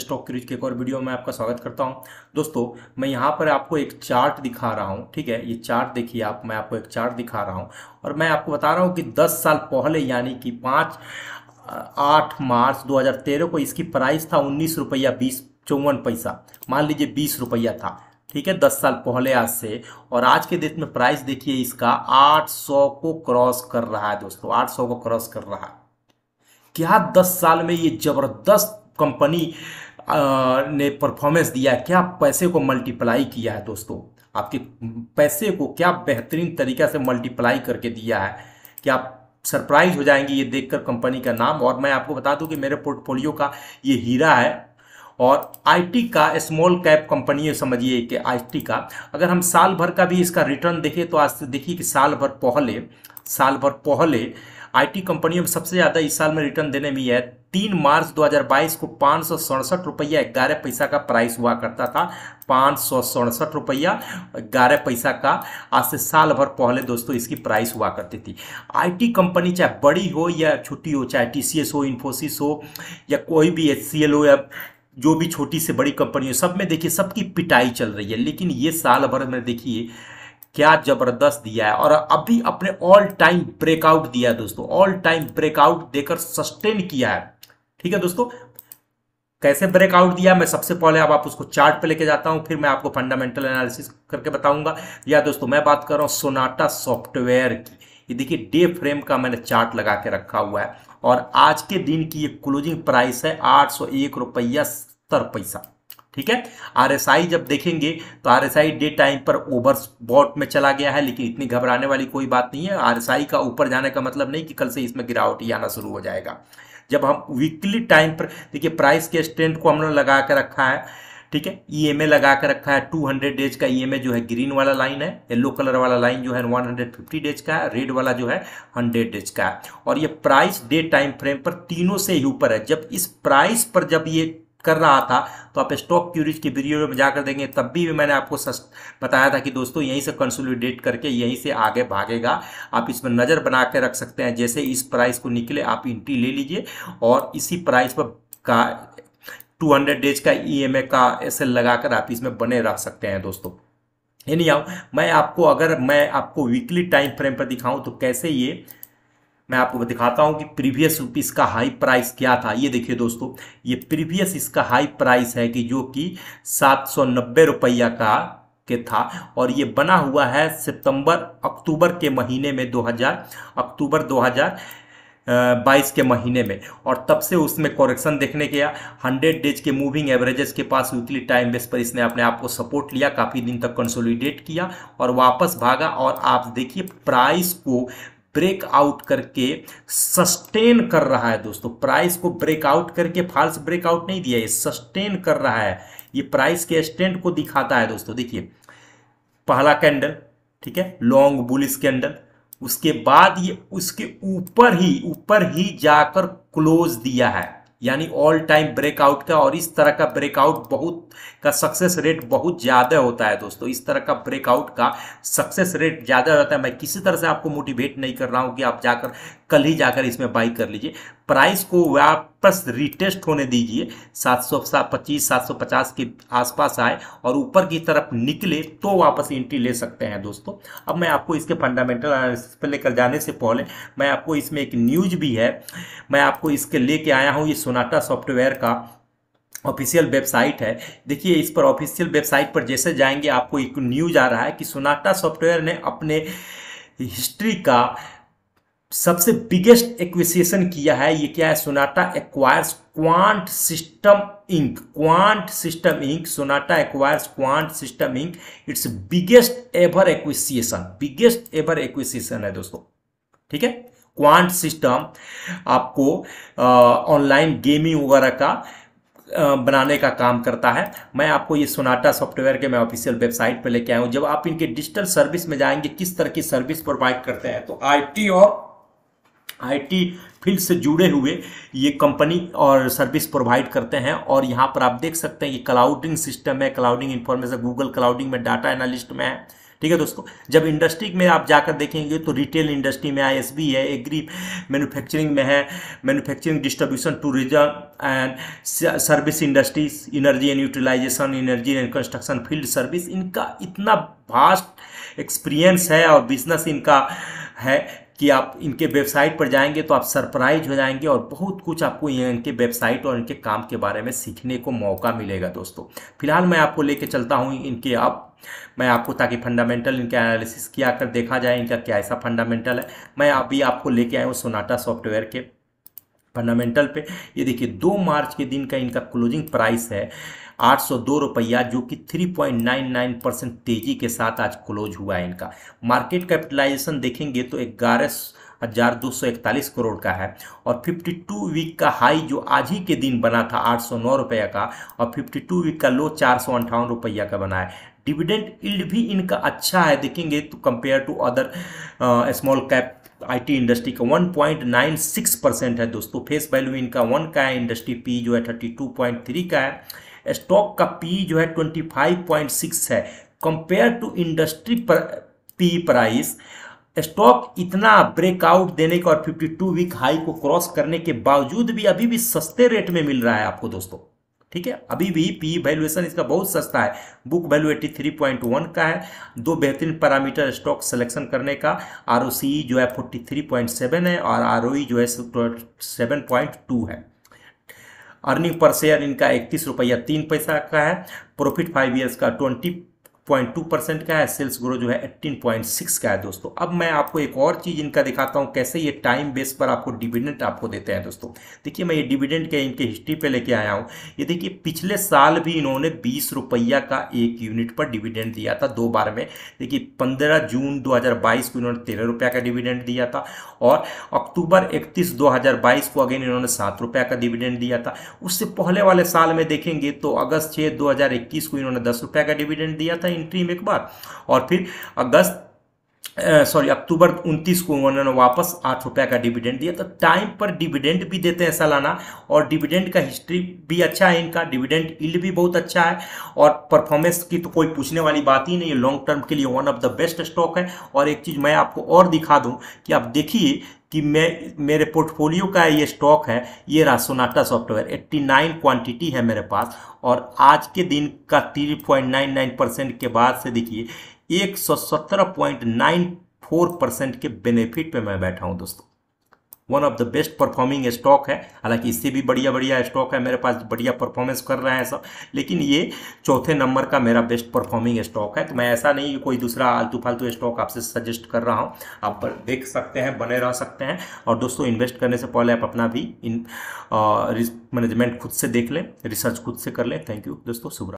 stock crease के एक और वीडियो में आपका स्वागत करता हूं दोस्तों मैं यहां पर आपको एक चार्ट दिखा रहा हूं ठीक है ये चार्ट देखिए आप मैं आपको एक चार्ट दिखा रहा हूं और मैं आपको बता रहा हूं कि 10 साल पहले यानी कि 5 8 मार्च 2013 को इसकी प्राइस था उन्नीस रुपया बीस चौवन पैसा मान लीजिए बीस रुपया था ठीक है दस साल पहले आज से और आज के डेट में प्राइस देखिए इसका आठ को क्रॉस कर रहा है दोस्तों आठ को क्रॉस कर रहा है क्या दस साल में ये जबरदस्त कंपनी ने परफॉर्मेंस दिया है क्या पैसे को मल्टीप्लाई किया है दोस्तों आपके पैसे को क्या बेहतरीन तरीका से मल्टीप्लाई करके दिया है कि आप सरप्राइज हो जाएंगे ये देखकर कंपनी का नाम और मैं आपको बता दूं कि मेरे पोर्टफोलियो का ये हीरा है और आईटी का स्मॉल कैप कंपनी समझिए कि आईटी का अगर हम साल भर का भी इसका रिटर्न देखें तो आज देखिए कि साल भर पहले साल भर पहले आईटी कंपनियों में सबसे ज़्यादा इस साल में रिटर्न देने में है तीन मार्च 2022 को पाँच सौ सड़सठ रुपया ग्यारह पैसा का प्राइस हुआ करता था पाँच सौ सड़सठ रुपया ग्यारह पैसा का आज से साल भर पहले दोस्तों इसकी प्राइस हुआ करती थी आईटी कंपनी चाहे बड़ी हो या छोटी हो चाहे टीसीएस हो इन्फोसिस हो या कोई भी एच हो या जो भी छोटी से बड़ी कंपनी हो सब में देखिए सबकी पिटाई चल रही है लेकिन ये साल भर में देखिए क्या जबरदस्त दिया है और अभी अपने ऑल टाइम ब्रेकआउट दिया है दोस्तों ऑल टाइम ब्रेकआउट देकर सस्टेन किया है ठीक है दोस्तों कैसे ब्रेकआउट दिया मैं सबसे पहले अब आप उसको चार्ट पे लेके जाता हूं फिर मैं आपको फंडामेंटल एनालिसिस करके बताऊंगा या दोस्तों मैं बात कर रहा हूं सोनाटा सॉफ्टवेयर की ये देखिए डे फ्रेम का मैंने चार्ट लगा के रखा हुआ है और आज के दिन की ये क्लोजिंग प्राइस है आठ सौ एक रुपया सत्तर पैसा ठीक है आरएसआई जब देखेंगे तो आरएसआई डे टाइम पर ओवर बॉट में चला गया है लेकिन इतनी घबराने वाली कोई बात नहीं है आरएसआई का ऊपर जाने का मतलब नहीं कि कल से इसमें गिरावट ही आना शुरू हो जाएगा जब हम वीकली टाइम पर देखिए प्राइस के स्टैंड को हमने लगा कर रखा है ठीक है ई एम ए लगा कर रखा है 200 डेज का ई एम ए जो है ग्रीन वाला लाइन है येलो कलर वाला लाइन जो है 150 डेज का है रेड वाला जो है 100 डेज का है और ये प्राइस डे टाइम फ्रेम पर तीनों से ही ऊपर है जब इस प्राइस पर जब ये कर रहा था तो आप स्टॉक क्यूरीज की वीडियो में जाकर देंगे तब भी मैंने आपको बताया था कि दोस्तों यहीं से कंसोलिडेट करके यहीं से आगे भागेगा आप इसमें नज़र बना के रख सकते हैं जैसे इस प्राइस को निकले आप इंट्री ले लीजिए और इसी प्राइस पर का 200 डेज का ईएमए e का एस लगाकर आप इसमें बने रह सकते हैं दोस्तों यानी आओ मैं आपको अगर मैं आपको वीकली टाइम फ्रेम पर दिखाऊं तो कैसे ये मैं आपको दिखाता हूँ कि प्रीवियस इसका हाई प्राइस क्या था ये देखिए दोस्तों ये प्रीवियस इसका हाई प्राइस है कि जो कि सात सौ नब्बे रुपया का के था और ये बना हुआ है सितंबर अक्टूबर के महीने में 2000 अक्टूबर 2022 बाईस के महीने में और तब से उसमें कॉरेक्शन देखने गया हंड्रेड डेज के मूविंग एवरेजेस के पास वीकली टाइम बेस पर इसने अपने आप को सपोर्ट लिया काफ़ी दिन तक कंसोलिडेट किया और वापस भागा और आप देखिए प्राइस को ब्रेक आउट करके सस्टेन कर रहा है दोस्तों प्राइस को ब्रेक आउट करके फाल्स ब्रेक आउट नहीं दिया ये सस्टेन कर रहा है ये प्राइस के स्टैंड को दिखाता है दोस्तों देखिए पहला कैंडल ठीक है लॉन्ग बुलिस कैंडल उसके बाद ये उसके ऊपर ही ऊपर ही जाकर क्लोज दिया है यानी ऑल टाइम ब्रेकआउट का और इस तरह का ब्रेकआउट बहुत का सक्सेस रेट बहुत ज़्यादा होता है दोस्तों इस तरह का ब्रेकआउट का सक्सेस रेट ज़्यादा रहता है मैं किसी तरह से आपको मोटिवेट नहीं कर रहा हूँ कि आप जाकर कल ही जाकर इसमें बाई कर लीजिए प्राइस को वापस रिटेस्ट होने दीजिए सात सौ पच्चीस सात सौ पचास के आसपास आए और ऊपर की तरफ निकले तो वापस एंट्री ले सकते हैं दोस्तों अब मैं आपको इसके फंडामेंटल एनालिसिस पर लेकर जाने से पहले मैं आपको इसमें एक न्यूज़ भी है मैं आपको इसके लेके आया हूँ ये सोनाटा सॉफ्टवेयर का ऑफिशियल वेबसाइट है देखिए इस पर ऑफिशियल वेबसाइट पर जैसे जाएंगे आपको एक न्यूज आ रहा है कि सोनाटा सॉफ्टवेयर ने अपने हिस्ट्री का सबसे बिगेस्ट एक्विशिएशन किया है ये क्या है Sonata acquires Quant System Inc Quant System Inc Sonata acquires Quant System Inc it's biggest ever acquisition biggest ever acquisition है दोस्तों ठीक है क्वांट सिस्टम आपको ऑनलाइन गेमिंग वगैरह का बनाने का काम करता है मैं आपको ये सोनाटा सॉफ्टवेयर के मैं ऑफिशियल वेबसाइट पर लेके आया हूँ जब आप इनके डिजिटल सर्विस में जाएंगे किस तरह की सर्विस प्रोवाइड करते हैं तो आईटी और आईटी फील्ड से जुड़े हुए ये कंपनी और सर्विस प्रोवाइड करते हैं और यहाँ पर आप देख सकते हैं कि क्लाउडिंग सिस्टम है क्लाउडिंग इन्फॉर्मेशन गूगल क्लाउडिंग में डाटा एनालिस्ट में है ठीक है दोस्तों जब इंडस्ट्री में आप जाकर देखेंगे तो रिटेल इंडस्ट्री में आई एस बी है एग्री मैन्युफैक्चरिंग में है manufacturing distribution tourism and service industries energy and utilization energy and construction field service इनका इतना वास्ट एक्सपीरियंस है और बिजनेस इनका है कि आप इनके वेबसाइट पर जाएंगे तो आप सरप्राइज हो जाएंगे और बहुत कुछ आपको इनके वेबसाइट और इनके काम के बारे में सीखने को मौका मिलेगा दोस्तों फिलहाल मैं आपको लेके चलता हूँ इनके आप मैं आपको ताकि फंडामेंटल इनका एनालिसिस किया कर देखा जाए इनका क्या ऐसा फंडामेंटल है मैं अभी आपको लेके आया हूँ सोनाटा सॉफ्टवेयर के फंडामेंटल पे ये देखिए दो मार्च के दिन का इनका क्लोजिंग प्राइस है आठ सौ दो रुपया जो कि three point nine nine percent तेजी के साथ आज क्लोज हुआ है इनका मार्केट कैपिटलाइजेशन देखेंगे तो ग्यारह हजार दो सौ इकतालीस करोड़ का है और 52 वीक का हाई जो आज ही के दिन बना था आठ सौ नौ रुपया का और 52 वीक का लो चार सौ अंठावन रुपया का बना है डिविडेंड इल्ड भी इनका अच्छा है देखेंगे तो compare to other small cap IT industry का 1.96 परसेंट है दोस्तों फेस वैल्यू इनका वन का है इंडस्ट्री पी जो है 32.3 का है स्टॉक का पी जो है 25.6 है कंपेयर टू इंडस्ट्री पर पी प्राइस स्टॉक इतना ब्रेकआउट देने का और 52 वीक हाई को क्रॉस करने के बावजूद भी अभी भी सस्ते रेट में मिल रहा है आपको दोस्तों ठीक है अभी भी पी वैल्यूएशन इसका बहुत सस्ता है बुक वैल्यू 83.1 का है दो बेहतरीन पैरामीटर स्टॉक सिलेक्शन करने का आर e जो है 43.7 है और आर e जो है टू है अर्निंग पर शेयर इनका इकतीस रुपया तीन पैसा का है प्रॉफिट फाइव ईयर्स का ट्वेंटी पॉइंट टू परसेंट का है सेल्स ग्रो जो है एट्टीन पॉइंट सिक्स का है दोस्तों अब मैं आपको एक और चीज़ इनका दिखाता हूँ कैसे ये टाइम बेस पर आपको डिविडेंट आपको देते हैं दोस्तों देखिए मैं ये डिविडेंट के इनके हिस्ट्री पे लेके आया हूँ ये देखिए पिछले साल भी इन्होंने बीस रुपया का एक यूनिट पर डिविडेंड दिया था दो बार में देखिए पंद्रह जून दो को इन्होंने तेरह रुपया का डिविडेंड दिया था और अक्टूबर इकतीस दो को अगेन इन्होंने सात रुपया का डिविडेंड दिया था उससे पहले वाले साल में देखेंगे तो अगस्त छः दो को इन्होंने दस रुपया का डिविडेंड दिया था इंट्री में एक बार और फिर अगस्त सॉरी अक्टूबर 29 को उन्होंने वापस आठ रुपये का डिविडेंड दिया तो टाइम पर डिविडेंड भी देते हैं सालाना और डिविडेंड का हिस्ट्री भी अच्छा है इनका डिविडेंड इल्ड भी बहुत अच्छा है और परफॉर्मेंस की तो कोई पूछने वाली बात ही नहीं है लॉन्ग टर्म के लिए one of the best stock है और एक चीज़ मैं आपको और दिखा दूँ कि आप देखिए कि मैं मेरे पोर्टफोलियो का ये स्टॉक है ये रहा सोनाटा सॉफ्टवेयर 89 क्वांटिटी है मेरे पास और आज के दिन का 3.99 परसेंट के बाद से देखिए एक सौ सत्रह पॉइंट नाइन फोर परसेंट के बेनिफिट पे मैं बैठा हूँ दोस्तों one of the best performing stock है हालांकि इससे भी बढ़िया बढ़िया स्टॉक है मेरे पास बढ़िया परफॉर्मेंस कर रहे हैं सब लेकिन ये चौथे नंबर का मेरा बेस्ट परफॉर्मिंग स्टॉक है तो मैं ऐसा नहीं कोई दूसरा आलतू फालतू स्टॉक आपसे सजेस्ट कर रहा हूँ आप देख सकते हैं बने रह सकते हैं और दोस्तों इन्वेस्ट करने से पहले आप अपना भी इन मैनेजमेंट खुद से देख लें रिसर्च खुद से कर लें थैंक यू दोस्तों शुभरा